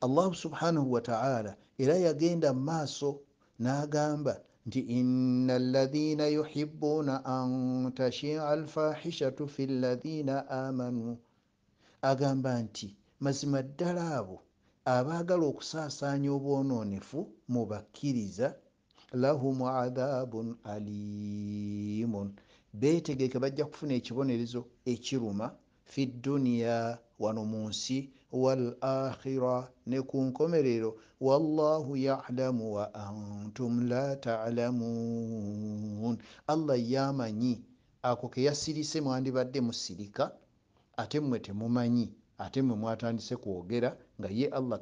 allahu subhanahu wataala era yagenda maaso n'agamba nti ina alladhina yuhibuuna an tashia alfahishatu fi ladhina amanu agamba nti mazima ddala abo abaagala okusaasaanya obwonoonefu mubakkiriza lahum adhabun aliimun beetegeke bajja kufuna ekibonerezo ekiruma fi duniya wano mu nsi walakhira ne ku nkomerero wallahu yalamu wa antum la talamun allah yamanyi ako keyasirise mwandibadde musirika ate mmwe temumanyi ate mmwe mwatandise kwogera nga ye allah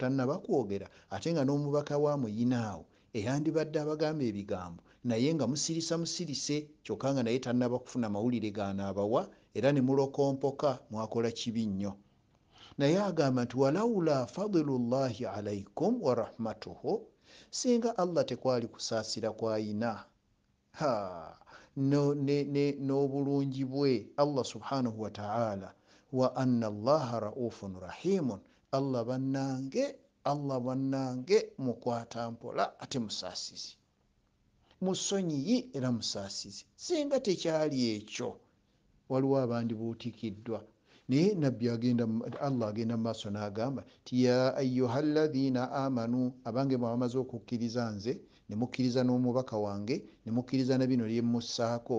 tanaba kwogera ate nga n'omubaka wa muyinaawo eyandibadde abagamba ebigambo naye nga musirisa musirise kyokka nga naye tannaba kufuna mawulire ganaabawa era ne mulokompoka mwakola kibi nnyo naye agamba nti walawula fadulu llahi alaikum warahmatuhu singa allah tekwali kusaasira kwayina n'obulungi bwe allah subhanahu wataala wa anna allaha raufun rahimun allah bannange allah bannange mukwata mpola ate musaasizi mu ssonyiyi era musaasizi singa tekyali ekyo waliwo abandibuutikiddwa naye nabbi allah agenda mumaaso n'agamba ti ya ayuha llazina amanu abange mwe bamaze okukkiriza nze ne mukkiriza n'omubaka wange ne mukkiriza na bino lyemmussaako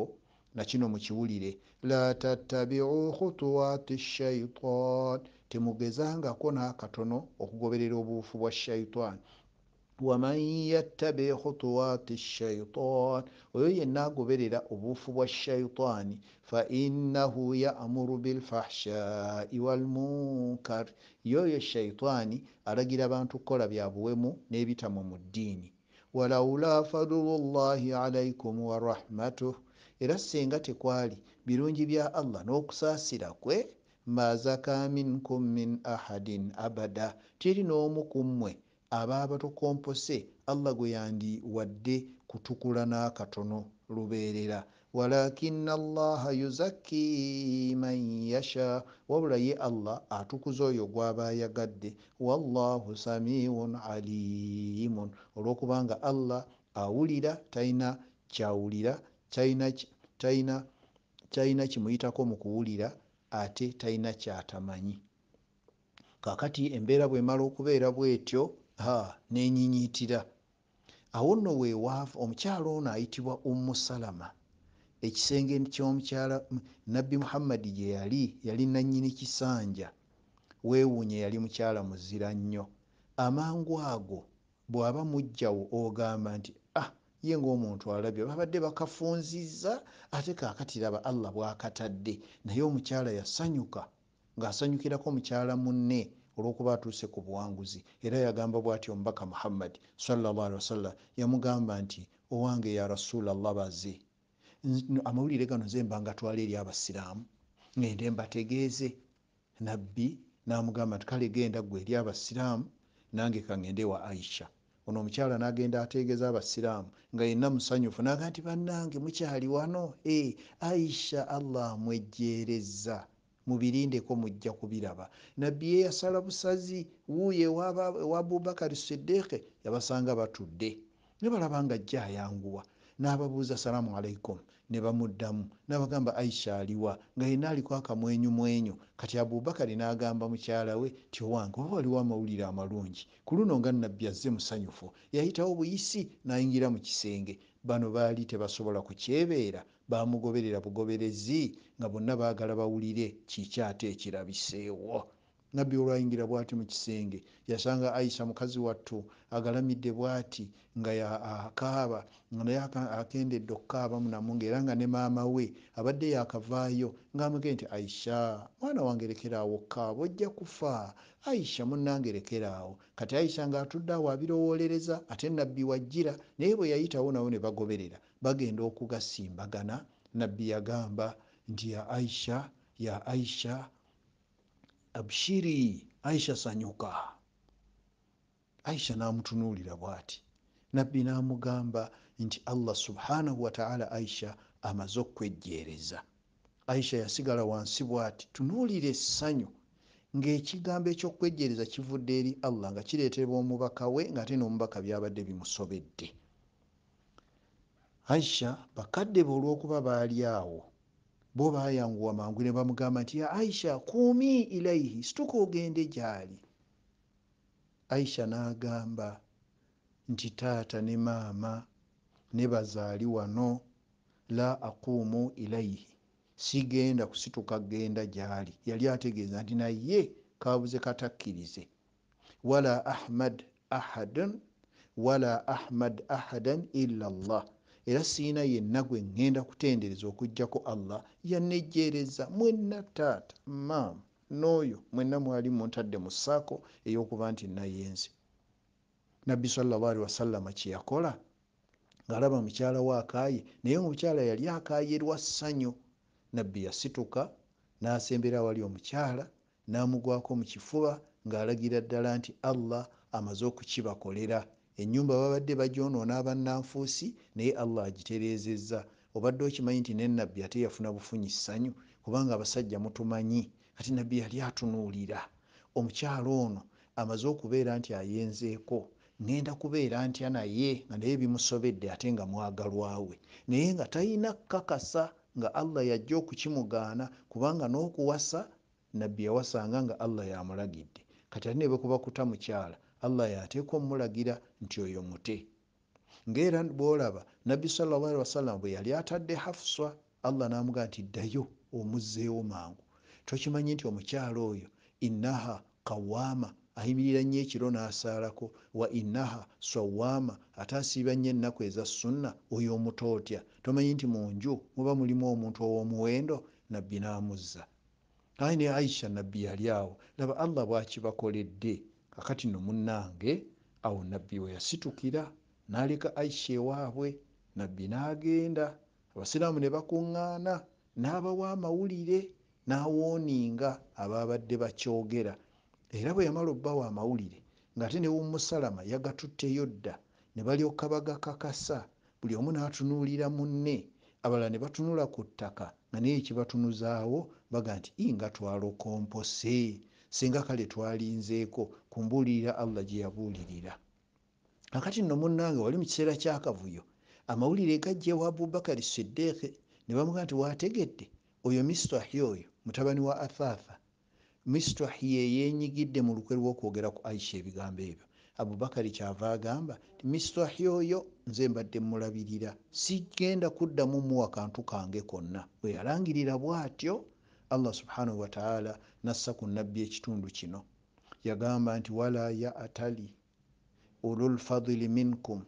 nakino mukiwulire la tattabiu khutuwati shaitan temugezangako n'akatono okugoberera obuufu bwa shaitan waman yattabi khutuwati shaitan oyo yenna agoberera obuufu bwa shaitaani fainahu yamuru bilfahshai walmunkar yoyo shaitaani alagira abantu kukola byabuwemu n'ebitamu mu ddiini walaula fadulullahi alaikum warahmatuh era singa tekwali birungi bya allah n'okusaasira kwe mazaka minkum min ahadin abada tiri n'omu ku abaabatukompose allah gwe yandi wadde kutukula n'akatono lubeerera walakina allaha yuzaki man yasha wabula ye allah atukuza oyo gwabaayagadde wallahu samiun aliimun olwokubanga allah awulira talina kyawulira talina kimuyitako mu kuwulira ate talina kyatamanyi kakati embeera bwemala okubeera bwetyo nenyinyitira awo nno weewaavu omukyala ono ayitibwa ummusalama ekisenge kyomukyala nabbi muhammadi gye yali yali nannyini kisanja weewuunye yali mukyala muzira nnyo amangu ago bw'aba mujjawo ogamba nti ah ye ngaomuntu alabye babadde bakafunziza ate kaakatiraba allah bwakatadde naye omukyala yasanyuka ng'asanyukirako mukyala munne olwokuba atuuse ku buwanguzi era yagamba bwatyo omubaka muhammad sawasalam yamugamba nti owange ya rasulllah baze amawulire gano zemba nga twala eri abasiraamu ngende mbategeeze nabbi namugamba nti kale genda gwe eri abasiraamu nange kangende wa aisha ono omukyala nagenda ategeeza abasiraamu nga yenna musanyufu naga nti bannange mukyali wano e aisha allah amwejjereza mubirindeko mujja kubiraba nabbi ye yasala busazi wuuyo ewa abubakari sedeke yabasanga batudde ne balaba nga ajja ayanguwa n'ababuuza salaamu alaikum ne bamuddamu n'abagamba aisha aliwa nga yenna aliko akamwenyumwenyu kati abubakari n'agamba mukyala we tiowange oba waliwo amawulire amalungi ku luno nga nabbi azze musanyufu yayitawo buyisi n'ayingira mu kisenge bano baali tebasobola kukyebeera bamugoberera bugoberezi nga bonna bagala bawulire kikyate ekirabiseewo nabbi olwayingira bwati mu kisenge yasanga aisa mukazi wattu agalamidde bwati nga akaaba naye akendedde okukaaba munamunga era nga ne maama we abadde yakavaayo ngaamuge nti aisha mwana wange rekeraawo okaaba ojja kufa aisha munange rekeraawo kati aisha ngaatudde awo abirowolereza ate nabbi wajjira naye bwe yayitawo nawo ne bagoberera bagenda okugasimbagana nabbi yagamba nti ya aisha ya aisha abushiri aisha sanyuka aisha namutunulira bwati nabbi namugamba nti allah subhanahu wataala aisha amaze okwejjereza aisha yasigala wansi bwati tunulira essanyu ngaekigambo ekyokwejjereza kivudde eri allah nga kireetebwa omubaka we nga ate nomubaka byabadde bimusobedde aisha bakadde be olwokuba baali awo bo bayanguwa mangu ne bamugamba nti ya aisha kumi ilaihi situka ogende gyali aisha n'agamba nti taata ne maama ne bazaali wano la aquumu ilaihi sigenda kusituka genda gyali yali ategeeza nti naye kabuze katakkirize wala ahmad ahadan wala ahmad ahadan illa llah era siina yenna gwe ŋŋenda kutendereza okugjako allah yanejereza mwenna taata maam nooyo mwenna mwali muntadde mu ssaako ey'okuba nti nayenzi nabbi salllahalii wasallama kye yakola ng'alaba mukyala we akaaye naye omukyala yali akaayerwa ssanyu nabbi yasituka n'asembera awali omukyala n'amugwako mu kifuba ng'alagira ddala nti allah amaze okukibakolera enyumba babadde bajonoona abannanfuusi naye allah agitereezezza obadde okimanyi nti nenabbi ate yafuna bufunyi ssanyu kubanga abasajja mutumanyi kati nabbi yali atunuulira omukyalo ono amaze okubeera nti ayenzeeko ŋenda kubeera ntya naye nga naye bimusobedde ate nga mwagalwawe naye nga talina kakasa nga allah yajja okukimugaana kubanga n'okuwasa nabbi yawasanga nga allah yamulagidde kati ati ne bwekuba kuta mukyala allah yateekwa omulagira nti oyo mute ngaera bwolaba nabbi sawasalama bwe yali atadde hafuswa allah namugaa nti ddayo omuzzeewo mangu tokimanyi nti omukyalo oyo innaha kawaama ayimirira nnyo ekiro n'asaalako wa innaha sawaama ate asiiba nnyo ennaku eza sunna oyo omuto otya tomanyi nti munju muba mulimu omuntu ow'omuwendo nabbi n'amuzza aye ne aisha nabbi yali awo laba allah bwakibakoledde kakati no munange awo nabbi weyasitukira naleka aisha ewaabwe nabbi nagenda abasiraamu ne bakuŋŋaana n'abawa amawulire n'awooninga ababadde bakyogera era bwe yamala obbawa amawulire ngaate newomusalama yagatutteyo dda ne balyoka bagakakasa buli omu n'atunuulira munne abalala ne batunula ku ttaka nga naye ekibatunuzaawo baga nti inga twalokomposee singa kale twalinzeeko kumbuulirira allah gye yabuulirira akati nno munnange wali mukiseera kyakavuyo amawulire gajja ewa abubakari siddiiki ne bamuga nti wategedde oyo mistahi oyo mutabani wa athatha mistahi yeyenyigidde mu lukwe lwokwogera ku aisha ebigambo ebyo abubakari kyava agamba mistahi oyo nze mbadde mulabirira sigenda kuddamu muwa kantu kange konna bwe yalangirira bwatyo allah subhanahu wataala nassa ku nabbi ekitundu kino yagamba nti wala ya atali ulul ululfadili minkum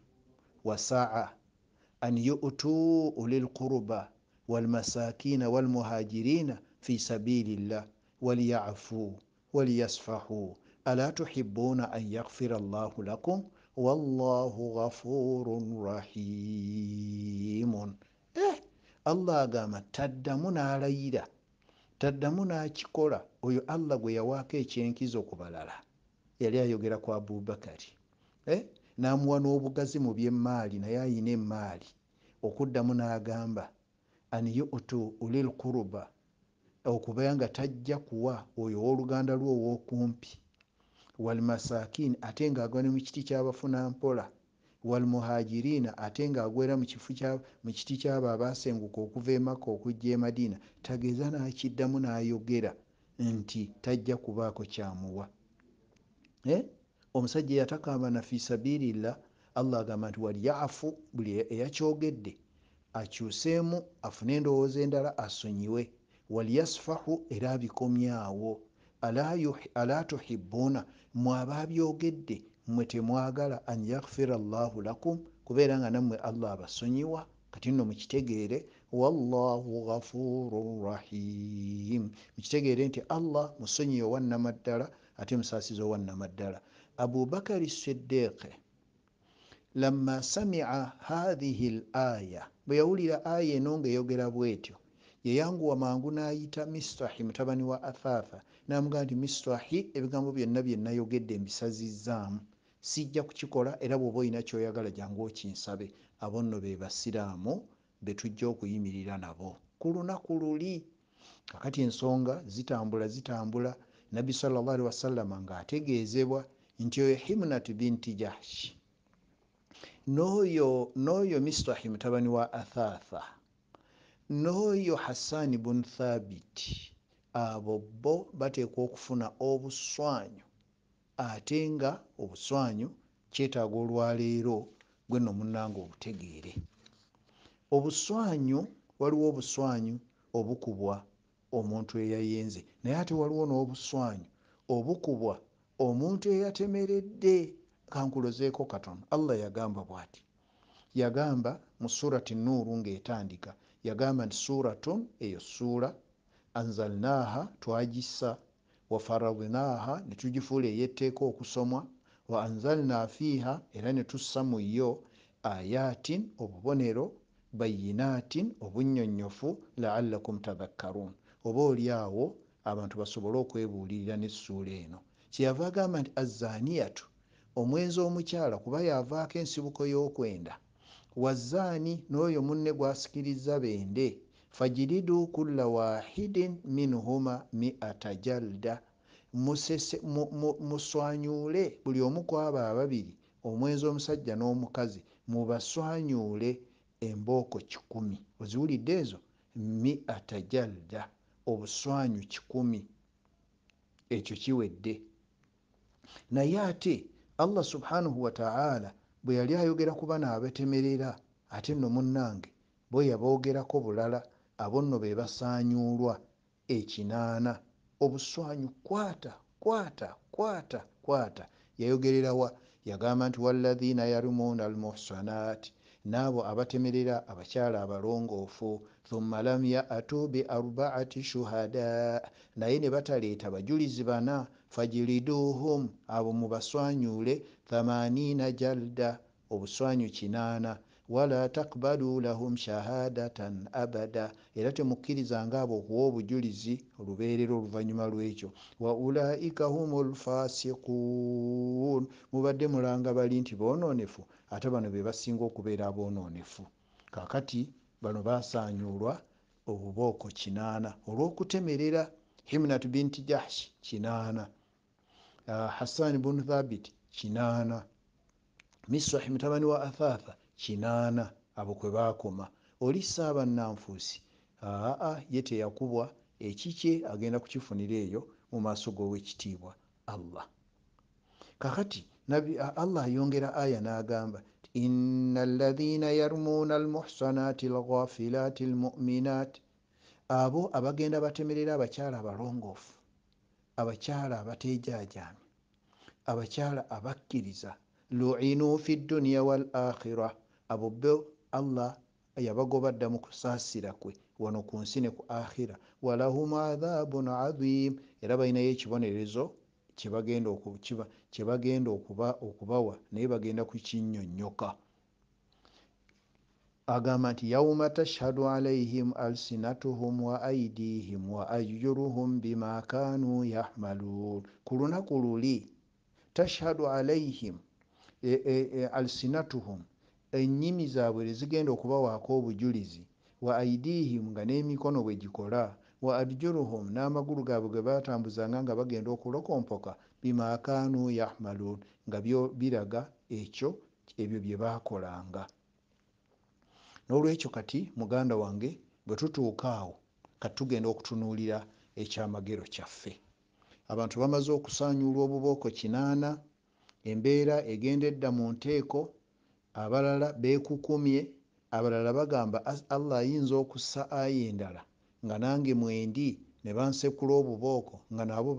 wasaa an ulil wal masakina wal muhajirina fi sabilillah waliyafuu waliyasfahuu ala tuhibbuna an yaghfira Allah lakum wallahu ghafurun rahimun eh allah agamba taddamu n'alayira taddamu n'akikola oyo allah gwe yawaako ekyenkizo ku balala yali ayogera ku abubakari eh? n'amuwa n'obugazi mu byemaali naye ayina emaali okuddamu n'agamba anyutu lilkuruba okubeera nga tajja kuwa oyo owooluganda lwe ow'okumpi walimasakin ate ng'agwa ne mu kiti ky'abafuna mpola walmuhajirina ate ngaagwera mu kiti kyabo abasenguka okuva emaka okujja emadiina tageza nakiddamu nayogera nti tajja kubaako kyamuwa e? omusajja yatakabana fi sabirillah allah agamba nti walyafu buli eyakyogedde akyuseemu afune endowooza endala asonyiwe walyasfahu era abikomyawo ala tuhibuuna mwaba abyogedde mmwe temwagala an yakfira llahu lakum kubeera nga nammwe allah abasonyiwa kati nno mukitegeere wallahu gafuru rahim mukitegeere nti allah musonyiwe owannamaddala ate musaasiza owannamaddala abubakari sidiqi lama samica hathihi l aya bwe yawulira aya eno ngaeyogera bwetyo yeyanguwa mangu n'ayita mistahi mutabani wa athatha namugamba nti mistahi ebigambo byonna byenayogedde mbisazizaamu sijja kukikola era bwoba olina kyoyagala jangu okinsabe abo nno be basiraamu betujja okuyimirira nabo ku lunaku luli kakati ensonga zitambula zitambula nabbi salllahalii wasallama ng'ategeezebwa nti oyo himnat binti jahshi noyo n'oyo mistahi mutabani wa athatha n'oyo hassan bun thabiti abo bo bateekwa okufuna obuswanyu ate nga obuswanyu kyetaaga olwaleero gwenno munanga obutegeere obuswanyu waliwo obuswanyu obukubwa omuntu eyayenze naye ate waliwo n'obuswanyu obukubwa omuntu eyatemeredde kankulozeeko katono allah yagamba bwati yagamba mu surati nuuru ngaetandika yagamba nti suratun eyo suura anzalnaaha twagisa wafaradhinaha ne tugifuula eyetteeka okusomwa waanzalna fiiha era ne tussa mu yo ayaatin obubonero bayinaatin obunnyonnyofu laallakum tadhakkaruun oba oli awo abantu basobole okwebuulirira n'essuula eno kyeyava agamba nti azaaniyatu omwenzi omukyala kuba yavaako ensibuko y'okwenda wazaani n'oyo munne gwasikiriza bende fajiridu kula wahidin minhuma miata jalda musese, mu, mu, muswanyule buli omu kwabo ababiri omwenzi omusajja n'omukazi mubaswanyule embooko kikumi oziwulidde ezo miata jalda obuswanyu kikumi ekyo kiwedde naye ate allah subhanahu wataala bwe yali ayogera ku bana abatemerera ate nno munnange bo yaboogerako bulala abo nno be basaanyuulwa ekinaana obuswanyu kwata kwata kwata kwata yayogerera wa yagamba nti wallahina yarumuuna almuhsanaati naabo abatemerera abakyala abalongoofu thumma lam yaatu bi arbaati shuhadaa naye ne bataleeta bajulizi bana fajiriduuhum abo mubaswanyuule 8amaniina jalda obuswanyu kinaana wala takbalu lahum shahadatan abada era temukkirizangaabo okuwa obujulizi olubeerera oluvannyuma lwekyo wa ulaika hum lfasikuun mubadde mulanga bali nti boonoonefu ate bano be basinga okubeera aboonoonefu kakati bano basanyulwa obubooko kinaana olw'okutemerera himnat binti jahsh kinaana ah, hasan bun thabit kinaana misrahi mutabani wa athatha kinaana abo kwe baakoma oli saaba nanfuusi aa ye teyakubwa ekikye agenda kukifunira eyo mu maaso g'owekitiibwa allah kakati allah ayongera aya n'agamba ina alahina yarmuuna almuhsanaati alghafilaati almuminaati abo abagenda batemerera abakyala abalongoofu abakyala abatejajami abakyala abakkiriza luinuu fi dduniya waal akhira abo be allah yabagoba dda mu kusaasira kwe wano ku nsi ne ku akhira walahum adhaabun adhim era balinayo ekibonerezo kyebagenda okubawa naye bagenda kukinyonyoka agamba nti yauma tashhadu alaihim alsinatuhum wa aidihim wa ajuruhum bima kanu yamalun ku lunaku luli tashhadu alaihim e, e, e, alsinatuhum ennimi zaabwe lezigenda okubawaako obujulizi wa aidihim nga n'emikono bwe gikola wa adjuruhum n'amagulu gaabwe ge baatambuzanga nga bagenda okulokompoka bima kaanu yamalun nga byo biraga ekyo ebyo bye baakolanga n'olwekyo kati muganda wange bwe tutuuka awo katitugenda okutunuulira ekyamagero kyaffe abantu bamaze okusaanyuulwa obubooko kinaana embeera egenda edda mu nteeko abalala bekukumye abalala bagamba allah ayinza okussa ayi endala nga nange mwendi ne bansekula obubooko nga nabo